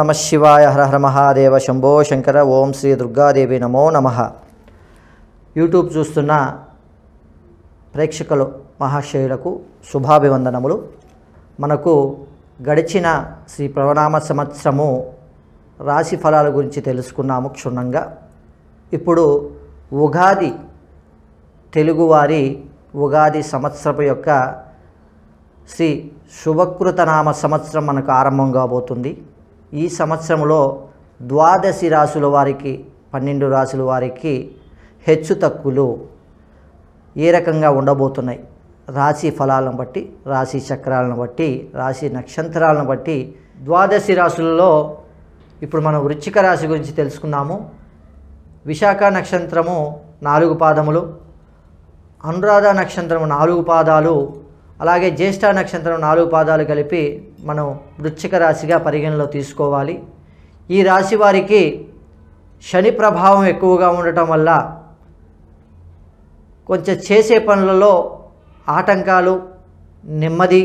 నమ శివాయ హర హర మహాదేవ శంభో శంకర ఓం శ్రీ దుర్గాదేవి నమో నమ యూట్యూబ్ చూస్తున్న ప్రేక్షకులు మహాశయులకు శుభాభివందనములు మనకు గడిచిన శ్రీ ప్రవణామ సంవత్సరము రాశి ఫలాల గురించి తెలుసుకున్నాము క్షుణ్ణంగా ఇప్పుడు ఉగాది తెలుగువారి ఉగాది సంవత్సరపు యొక్క శ్రీ శుభకృతనామ సంవత్సరం మనకు ఆరంభం కాబోతుంది ఈ సంవత్సరంలో ద్వాదశి రాసుల వారికి పన్నెండు రాసుల వారికి హెచ్చు తక్కువలు ఏ రకంగా ఉండబోతున్నాయి రాశి ఫలాలను బట్టి రాశి చక్రాలను బట్టి రాశి నక్షత్రాలను బట్టి ద్వాదశి రాశులలో ఇప్పుడు మనం వృచ్చిక రాశి గురించి తెలుసుకున్నాము విశాఖ నక్షత్రము నాలుగు పాదములు అనురాధ నక్షత్రము నాలుగు పాదాలు అలాగే జ్యేష్ఠ నక్షత్రం నాలుగు పాదాలు కలిపి మనం వృచ్చిక రాశిగా పరిగణలో తీసుకోవాలి ఈ రాశి వారికి శని ప్రభావం ఎక్కువగా ఉండటం వల్ల కొంచెం చేసే పనులలో ఆటంకాలు నెమ్మది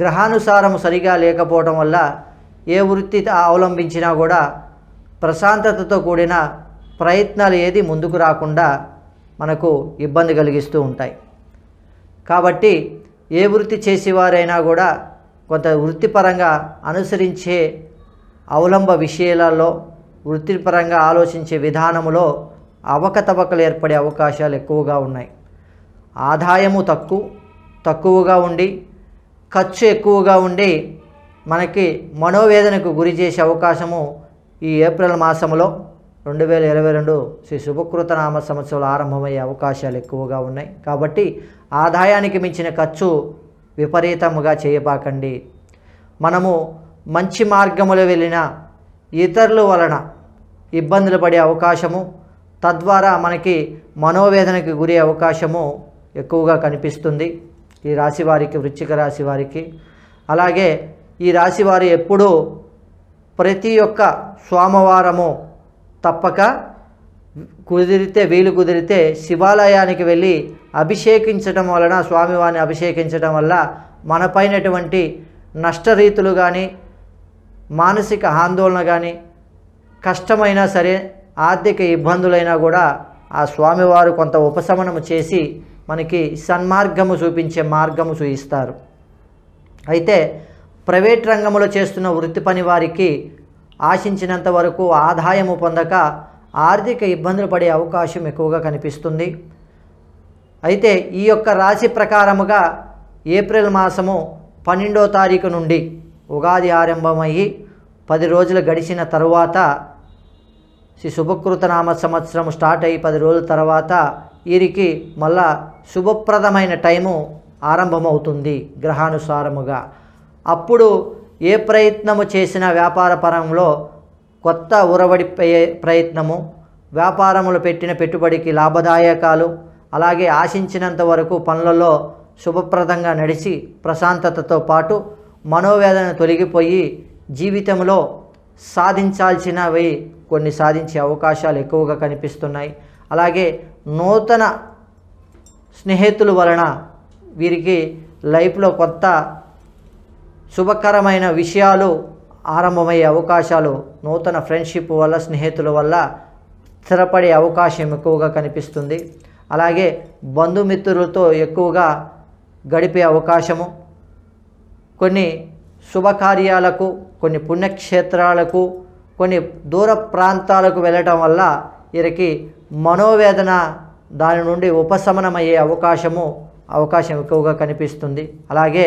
గ్రహానుసారం సరిగా లేకపోవడం వల్ల ఏ వృత్తి అవలంబించినా కూడా ప్రశాంతతతో కూడిన ప్రయత్నాలు ఏది ముందుకు రాకుండా మనకు ఇబ్బంది కలిగిస్తూ ఉంటాయి కాబట్టి ఏ వృత్తి చేసేవారైనా కూడా కొంత వృత్తిపరంగా అనుసరించే అవలంబ విషయాలలో వృత్తిపరంగా ఆలోచించే విధానములో అవకతవకలు ఏర్పడే అవకాశాలు ఎక్కువగా ఉన్నాయి ఆదాయము తక్కువ తక్కువగా ఉండి ఖర్చు ఎక్కువగా ఉండి మనకి మనోవేదనకు గురి చేసే అవకాశము ఈ ఏప్రిల్ మాసంలో రెండు వేల ఇరవై రెండు శ్రీ శుభకృతనామ సంవత్సరాలు ఆరంభమయ్యే అవకాశాలు ఎక్కువగా ఉన్నాయి కాబట్టి ఆదాయానికి మించిన ఖర్చు విపరీతముగా చేయబాకండి మనము మంచి మార్గములో వెళ్ళిన ఇతరుల వలన ఇబ్బందులు పడే అవకాశము తద్వారా మనకి మనోవేదనకి గురే అవకాశము ఎక్కువగా కనిపిస్తుంది ఈ రాశి వారికి వృచ్చిక రాశి వారికి అలాగే ఈ రాశి వారు ఎప్పుడూ ప్రతి ఒక్క సోమవారము తప్పక కుదిరితే వీలు కుదిరితే శివాలయానికి వెళ్ళి అభిషేకించడం వలన స్వామివారిని అభిషేకించడం వల్ల మనపైనటువంటి నష్టరీతులు కానీ మానసిక ఆందోళన కానీ కష్టమైనా సరే ఆర్థిక ఇబ్బందులైనా కూడా ఆ స్వామివారు కొంత ఉపశమనము చేసి మనకి సన్మార్గము చూపించే మార్గము చూపిస్తారు అయితే ప్రైవేట్ రంగంలో చేస్తున్న వృత్తి పని వారికి ఆశించినంత వరకు ఆదాయము పొందక ఆర్థిక ఇబ్బందులు పడే అవకాశం ఎక్కువగా కనిపిస్తుంది అయితే ఈ యొక్క రాశి ప్రకారముగా ఏప్రిల్ మాసము పన్నెండో తారీఖు నుండి ఉగాది ఆరంభమయ్యి పది రోజులు గడిచిన తరువాత శ్రీ శుభకృతనామ సంవత్సరం స్టార్ట్ అయ్యి పది రోజుల తర్వాత వీరికి మళ్ళా శుభప్రదమైన టైము ఆరంభమవుతుంది గ్రహానుసారముగా అప్పుడు ఏ ప్రయత్నము చేసినా వ్యాపార పరంలో కొత్త ఉరవడి ప్రయత్నము వ్యాపారములు పెట్టిన పెట్టుబడికి లాభదాయకాలు అలాగే ఆశించినంత వరకు పనులలో శుభప్రదంగా నడిచి ప్రశాంతతతో పాటు మనోవేదన తొలగిపోయి జీవితంలో సాధించాల్సినవి కొన్ని సాధించే అవకాశాలు ఎక్కువగా కనిపిస్తున్నాయి అలాగే నూతన స్నేహితుల వలన వీరికి లైఫ్లో కొత్త శుభకరమైన విషయాలు ఆరంభమయ్యే అవకాశాలు నూతన ఫ్రెండ్షిప్ వల్ల స్నేహితుల వల్ల స్థిరపడే అవకాశం ఎక్కువగా కనిపిస్తుంది అలాగే బంధుమిత్రులతో ఎక్కువగా గడిపే అవకాశము కొన్ని శుభకార్యాలకు కొన్ని పుణ్యక్షేత్రాలకు కొన్ని దూర ప్రాంతాలకు వెళ్ళటం వల్ల వీరికి మనోవేదన దాని నుండి ఉపశమనం అయ్యే అవకాశము అవకాశం ఎక్కువగా కనిపిస్తుంది అలాగే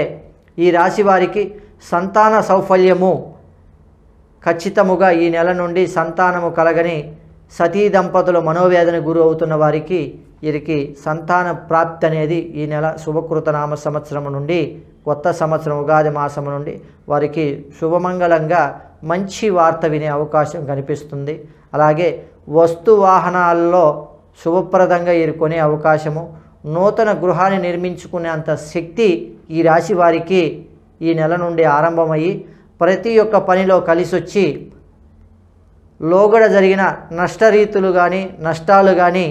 ఈ రాశి వారికి సంతాన సౌఫల్యము ఖచ్చితముగా ఈ నెల నుండి సంతానము కలగని సతీ దంపతుల మనోవేదన గురు అవుతున్న వారికి వీరికి సంతాన ప్రాప్తి అనేది ఈ నెల శుభకృతనామ సంవత్సరం నుండి కొత్త సంవత్సరం ఉగాది మాసము నుండి వారికి శుభమంగళంగా మంచి వార్త వినే అవకాశం కనిపిస్తుంది అలాగే వస్తు వాహనాల్లో శుభప్రదంగా ఈరు కొనే అవకాశము నూతన గృహాన్ని నిర్మించుకునేంత శక్తి ఈ రాశి వారికి ఈ నెల నుండి ఆరంభమయ్యి ప్రతి ఒక్క పనిలో కలిసొచ్చి లోగడ జరిగిన నష్టరీతులు కానీ నష్టాలు కానీ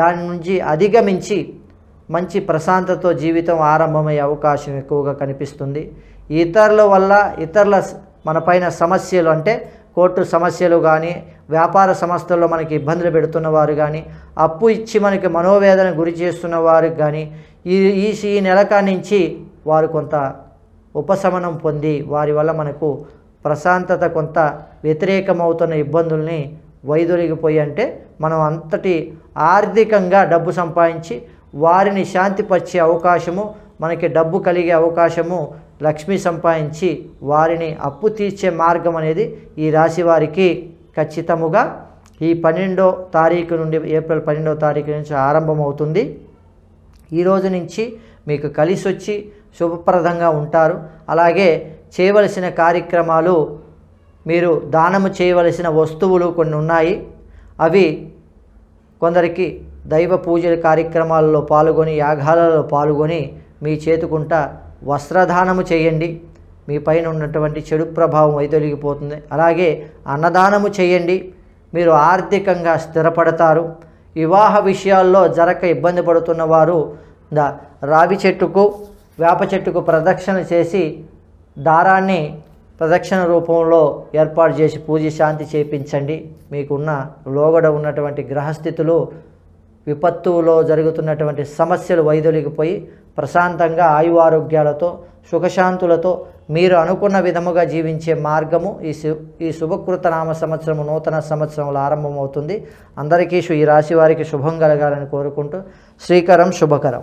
దాని నుంచి అధిగమించి మంచి ప్రశాంతతో జీవితం ఆరంభమయ్యే అవకాశం ఎక్కువగా కనిపిస్తుంది ఇతరుల వల్ల ఇతరుల మనపైన సమస్యలు అంటే కోర్టు సమస్యలు కానీ వ్యాపార సంస్థల్లో మనకి ఇబ్బందులు పెడుతున్న వారు కానీ అప్పు ఇచ్చి మనకి మనోవేదన గురి చేస్తున్న వారికి కానీ ఈ ఈ నెలకా నుంచి వారు కొంత ఉపశమనం పొంది వారి వల్ల మనకు ప్రశాంతత కొంత వ్యతిరేకమవుతున్న ఇబ్బందుల్ని వైదొలిగిపోయి అంటే మనం అంతటి ఆర్థికంగా డబ్బు సంపాదించి వారిని శాంతిపరిచే అవకాశము మనకి డబ్బు కలిగే అవకాశము లక్ష్మి సంపాదించి వారిని అప్పు తీర్చే మార్గం అనేది ఈ రాశి వారికి ఖచ్చితముగా ఈ పన్నెండో తారీఖు నుండి ఏప్రిల్ పన్నెండో తారీఖు నుంచి ఆరంభమవుతుంది ఈరోజు నుంచి మీకు కలిసి వచ్చి శుభప్రదంగా ఉంటారు అలాగే చేయవలసిన కార్యక్రమాలు మీరు దానము చేయవలసిన వస్తువులు కొన్ని ఉన్నాయి అవి కొందరికి దైవ పూజల కార్యక్రమాలలో పాల్గొని యాగాలలో పాల్గొని మీ చేతుకుంట వస్త్రదానము చేయండి మీ పైన ఉన్నటువంటి చెడు ప్రభావం వైదొలిగిపోతుంది అలాగే అన్నదానము చేయండి మీరు ఆర్థికంగా స్థిరపడతారు వివాహ విషయాల్లో జరక ఇబ్బంది పడుతున్న వారు దా రావి చెట్టుకు వేప చెట్టుకు ప్రదక్షిణ చేసి దారాన్ని ప్రదక్షిణ రూపంలో ఏర్పాటు చేసి పూజ శాంతి చేయించండి మీకున్న లోగడ ఉన్నటువంటి గ్రహస్థితులు విపత్తులో జరుగుతున్నటువంటి సమస్యలు వైదొలిగిపోయి ప్రశాంతంగా ఆయు ఆరోగ్యాలతో సుఖశాంతులతో మీరు అనుకున్న విధముగా జీవించే మార్గము ఈ శు ఈ శుభకృత నామ సంవత్సరము నూతన సంవత్సరంలో ఆరంభమవుతుంది అందరికీ ఈ రాశి వారికి శుభం కలగాలని కోరుకుంటూ శ్రీకరం శుభకరం